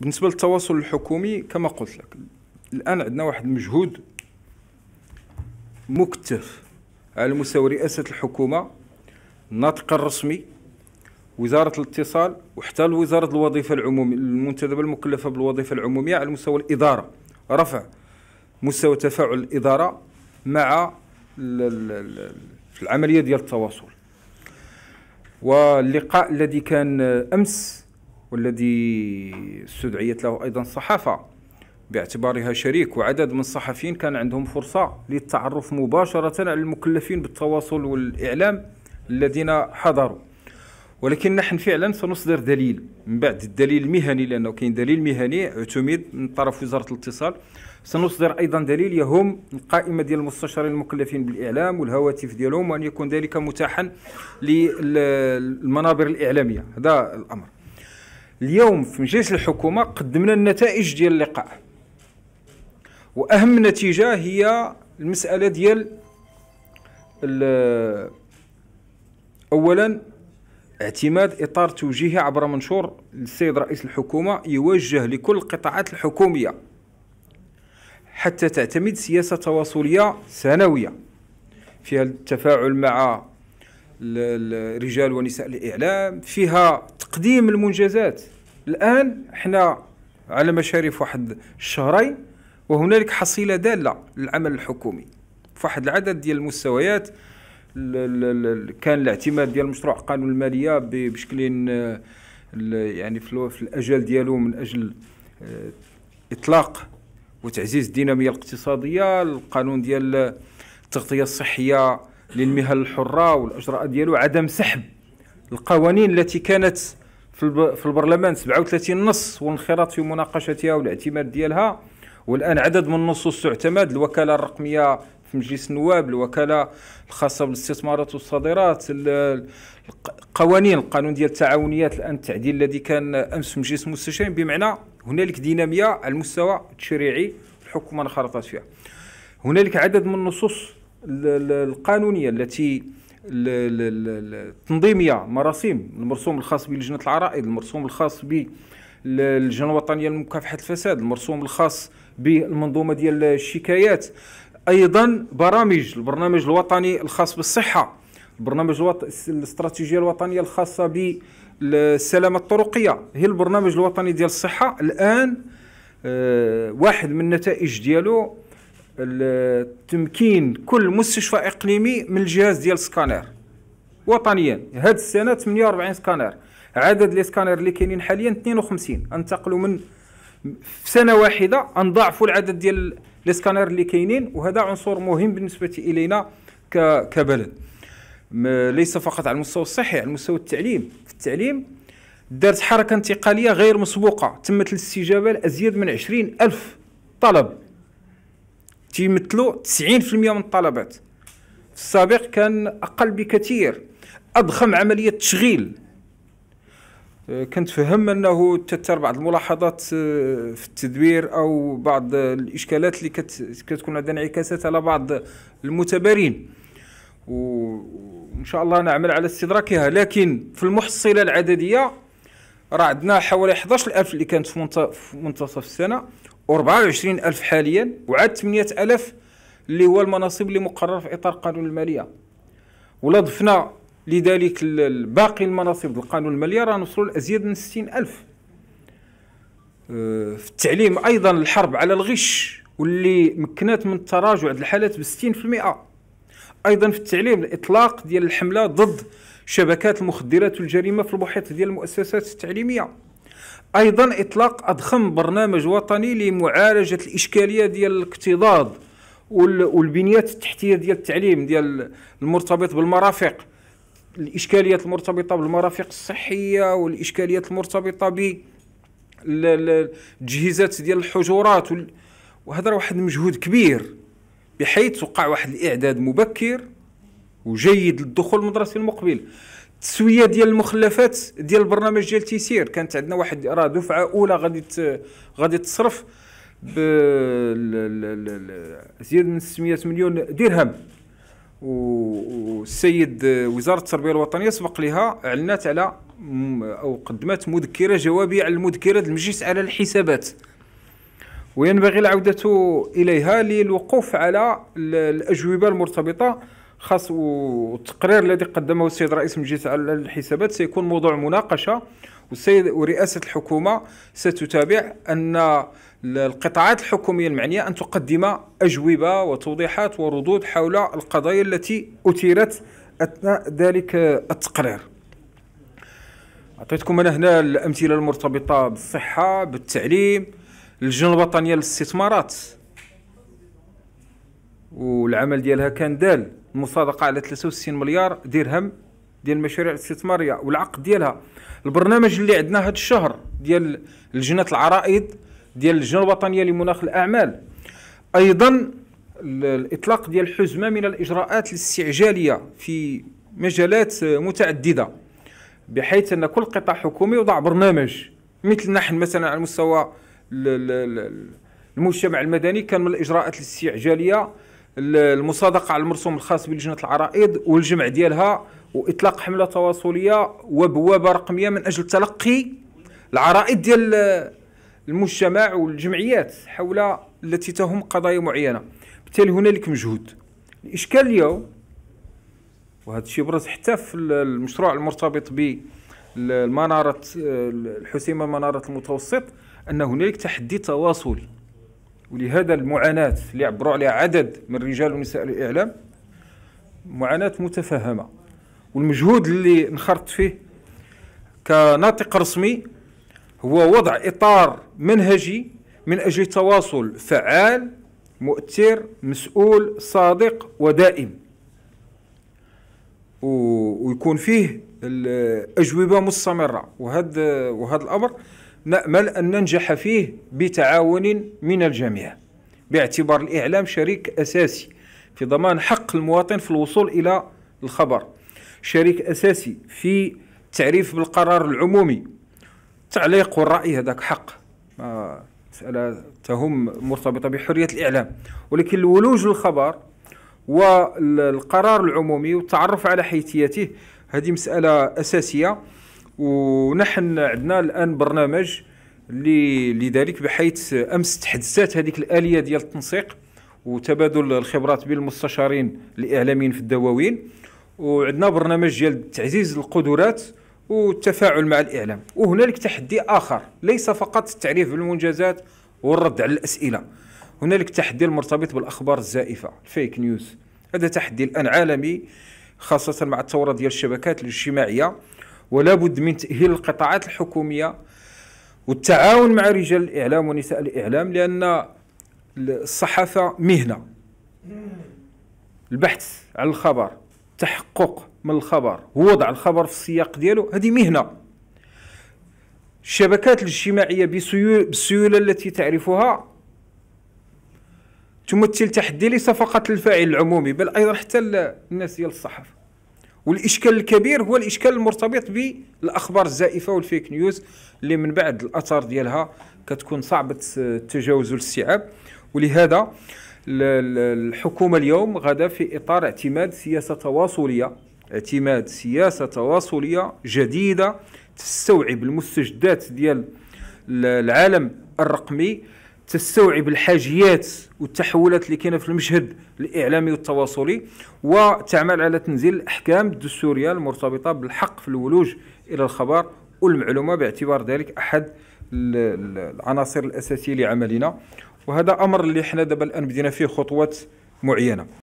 بالنسبه للتواصل الحكومي كما قلت لك الان عندنا واحد المجهود مكتف على مستوى رئاسه الحكومه الناطق الرسمي وزاره الاتصال وحتى وزاره الوظيفه العموميه المنتدبه المكلفه بالوظيفه العموميه على مستوى الاداره رفع مستوى تفاعل الاداره مع العمليه ديال التواصل واللقاء الذي كان امس والذي استدعيت له أيضا الصحافة باعتبارها شريك وعدد من الصحفيين كان عندهم فرصة للتعرف مباشرة على المكلفين بالتواصل والإعلام الذين حضروا ولكن نحن فعلا سنصدر دليل من بعد الدليل المهني لأنه كاين دليل مهني اعتمد من طرف وزارة الاتصال سنصدر أيضا دليل يهم القائمة ديال المستشارين المكلفين بالإعلام والهواتف ديالهم وأن يكون ذلك متاحا للمنابر الإعلامية هذا الأمر اليوم في مجلس الحكومة قدمنا النتائج ديال اللقاء وأهم نتيجة هي المسألة ديال أولا اعتماد إطار توجيهي عبر منشور للسيد رئيس الحكومة يوجه لكل القطاعات الحكومية حتى تعتمد سياسة تواصلية سنوية فيها التفاعل مع رجال ونساء الاعلام فيها تقديم المنجزات الان احنا على مشارف واحد الشهرين وهنالك حصيله داله للعمل الحكومي فواحد العدد ديال المستويات كان الاعتماد ديال مشروع قانون الماليه بشكل يعني في الاجل ديالو من اجل آه، اطلاق وتعزيز الديناميه الاقتصاديه القانون ديال التغطيه الصحيه للمهن الحره والاجراءات ديالو عدم سحب القوانين التي كانت في البرلمان 37 نص وانخراط في مناقشتها والاعتماد ديالها والان عدد من النصوص تعتمد الوكاله الرقميه في مجلس النواب الوكاله الخاصه بالاستثمارات والصادرات القوانين القانون ديال التعاونيات الان التعديل الذي كان امس في مجلس المستشارين بمعنى هنالك ديناميه على المستوى التشريعي الحكومه انخرطت فيها هنالك عدد من النصوص القانونيه التي التنظيميه مراسيم المرسوم الخاص بلجنه العرائض المرسوم الخاص باللجنه الوطنيه لمكافحه الفساد المرسوم الخاص بالمنظومه ديال الشكايات ايضا برامج البرنامج الوطني الخاص بالصحه البرنامج الوط... الاستراتيجيه الوطنيه الخاصه بالسلامه الطرقيه هي البرنامج الوطني ديال الصحه الان آه واحد من النتائج ديالو تمكين كل مستشفى اقليمي من الجهاز ديال السكانر وطنيا هذه السنه 48 سكانر عدد لي سكانر اللي كاينين حاليا 52 انتقلوا من في سنه واحده انضاعفوا العدد ديال لي سكانر اللي كاينين وهذا عنصر مهم بالنسبه الينا كبلد ليس فقط على المستوى الصحي على المستوى التعليم في التعليم دارت حركه انتقاليه غير مسبوقه تمت الاستجابه لازيد من 20 الف طلب تيمثلوا 90% من الطلبات في السابق كان اقل بكثير اضخم عمليه تشغيل آه، كنتفهم انه تتر بعض الملاحظات آه، في التدوير او بعض الاشكالات اللي كتكون عندها انعكاسات على بعض المتبرين وان شاء الله نعمل على استدراكها لكن في المحصله العدديه راه عندنا حوالي 11000 اللي كانت في منتصف السنه و24000 حاليا وعاد 8000 اللي هو المناصب اللي مقرر في اطار قانون الماليه ولا ضفنا لذلك باقي المناصب القانون الماليه راه نوصلوا لازيد من 60000 آه، في التعليم ايضا الحرب على الغش واللي مكنات من التراجع الحالات ب 60% ايضا في التعليم الاطلاق ديال الحمله ضد شبكات المخدرات والجريمه في المحيط ديال المؤسسات التعليميه ايضا اطلاق اضخم برنامج وطني لمعالجه الاشكاليه ديال الاكتظاظ والبنيات التحتيه ديال التعليم ديال المرتبط بالمرافق الاشكاليات المرتبطه بالمرافق الصحيه والاشكاليات المرتبطه ب التجهيزات ديال الحجرات وهذا واحد المجهود كبير بحيث وقع واحد الاعداد مبكر وجيد للدخول المدرسي المقبل التسويه ديال المخلفات ديال البرنامج ديال تيسير كانت عندنا واحد راه دفعه اولى غادي غادي تصرف ب زيد من 600 مليون درهم والسيد وزاره التربيه الوطنيه سبق لها اعلنت على او قدمت مذكره جوابيه على المذكره المجلس على الحسابات وينبغي العوده اليها للوقوف على الاجوبه المرتبطه خاص والتقرير الذي قدمه السيد رئيس مجلس الحسابات سيكون موضوع مناقشه والسيد ورئاسه الحكومه ستتابع ان القطاعات الحكوميه المعنيه ان تقدم اجوبه وتوضيحات وردود حول القضايا التي اثيرت اثناء ذلك التقرير اعطيتكم انا هنا الامثله المرتبطه بالصحه بالتعليم اللجنه الوطنيه للاستثمارات والعمل ديالها كان دال المصادقه على 63 مليار درهم ديال المشاريع الاستثماريه والعقد ديالها البرنامج اللي عندنا هذا الشهر ديال لجنه العرائض ديال اللجنه الوطنيه لمناخ الاعمال ايضا الاطلاق ديال حزمه من الاجراءات الاستعجاليه في مجالات متعدده بحيث ان كل قطاع حكومي وضع برنامج مثل نحن مثلا على مستوى المجتمع المدني كان من الاجراءات الاستعجاليه المصادقه على المرسوم الخاص بلجنه العرائض والجمع ديالها واطلاق حمله تواصليه وبوابه رقميه من اجل تلقي العرائض ديال المجتمع والجمعيات حول التي تهم قضايا معينه بالتالي هنالك مجهود الاشكال اليوم وهذا الشيء برز حتى في المشروع المرتبط بالمناره الحسيمه مناره المتوسط ان هنالك تحدي تواصلي ولهذا المعاناة اللي عبروا عليها عدد من رجال ونساء الإعلام معاناة متفهمة والمجهود اللي انخرطت فيه كناطق رسمي هو وضع إطار منهجي من أجل تواصل فعال مؤثر مسؤول صادق ودائم ويكون فيه الأجوبة مستمرة وهذا وهذا الأمر نأمل أن ننجح فيه بتعاون من الجميع باعتبار الإعلام شريك أساسي في ضمان حق المواطن في الوصول إلى الخبر شريك أساسي في التعريف بالقرار العمومي تعليق والرأي هذاك حق آه، مسألة تهم مرتبطة بحرية الإعلام ولكن الولوج للخبر والقرار العمومي والتعرف على حيثيته هذه مسألة أساسية ونحن عندنا الان برنامج لذلك بحيث امس تحدثت هذيك الاليه ديال التنسيق وتبادل الخبرات بين المستشارين الاعلاميين في الدواوين وعندنا برنامج ديال تعزيز القدرات والتفاعل مع الاعلام وهنالك تحدي اخر ليس فقط التعريف بالمنجزات والرد على الاسئله هنالك تحدي المرتبط بالاخبار الزائفه الفيك نيوز هذا تحدي الان عالمي خاصه مع الثوره ديال الشبكات الاجتماعيه ولا بد من تأهيل القطاعات الحكومية والتعاون مع رجال الإعلام ونساء الإعلام لأن الصحافة مهنة البحث على الخبر تحقق من الخبر ووضع الخبر في السياق ديالو هذه مهنة الشبكات الاجتماعية بالسيولة التي تعرفها تمثل تحدي ليس فقط للفاعل العمومي بل أيضا حتى الناس ديال الصحافة والاشكال الكبير هو الاشكال المرتبط بالاخبار الزائفه والفيك نيوز اللي من بعد الاثار ديالها كتكون صعبه التجاوز والاستيعاب ولهذا الحكومه اليوم غدا في اطار اعتماد سياسه تواصليه اعتماد سياسه تواصليه جديده تستوعب المستجدات ديال العالم الرقمي تستوعب الحاجيات والتحولات اللي كاينه في المشهد الاعلامي والتواصلي وتعمل على تنزيل الاحكام الدستوريه المرتبطه بالحق في الولوج الى الخبر والمعلومه باعتبار ذلك احد العناصر الاساسيه لعملنا وهذا امر اللي حنا دابا الان بدينا فيه خطوات معينه